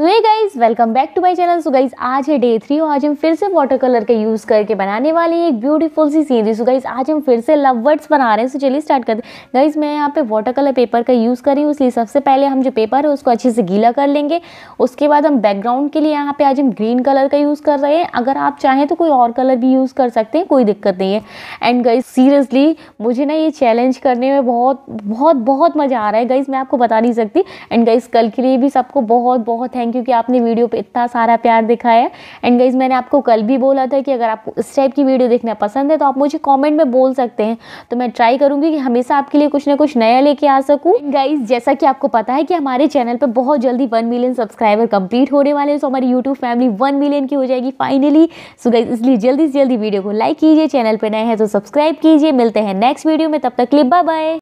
सो ये guys welcome back to my channel so guys आज है डे थ्री और आज हम फिर से वाटर कलर का यूज़ करके बनाने वाले हैं एक ब्यूटीफुल सी सीनरी सो गाइज आज हम फिर से लव वर्ड्स बना रहे हैं सो so, चलिए स्टार्ट करते हैं गाइज मैं यहाँ पे वाटर कलर पेपर का यूज़ कर रही हूँ इसलिए सबसे पहले हम जो पेपर है उसको अच्छे से गीला कर लेंगे उसके बाद हम बैकग्राउंड के लिए यहाँ पे आज हम ग्रीन कलर का यूज़ कर रहे हैं अगर आप चाहें तो कोई और कलर भी यूज़ कर सकते हैं कोई दिक्कत नहीं है एंड गाइज सीरियसली मुझे ना ये चैलेंज करने में बहुत बहुत बहुत मज़ा आ रहा है गाइज़ मैं आपको बता नहीं सकती एंड गाइज़ कल के लिए भी सबको बहुत बहुत थैंक थैंक यू कि आपने वीडियो पे इतना सारा प्यार दिखाया एंड गाइज मैंने आपको कल भी बोला था कि अगर आपको इस टाइप की वीडियो देखना पसंद है तो आप मुझे कॉमेंट में बोल सकते हैं तो मैं ट्राई करूँगी कि हमेशा आपके लिए कुछ ना कुछ नया लेके आ सकूँ गाइज जैसा कि आपको पता है कि हमारे चैनल पर बहुत जल्दी वन मिलियन सब्सक्राइबर कंप्लीट होने वाले हैं सो हमारी यूट्यूब फैमिली वन मिलियन की हो जाएगी फाइनली सो गाइज इसलिए जल्दी से जल्दी वीडियो को लाइक कीजिए चैनल पर नए हैं तो सब्सक्राइब कीजिए मिलते हैं नेक्स्ट वीडियो में तब तक क्लिप बाय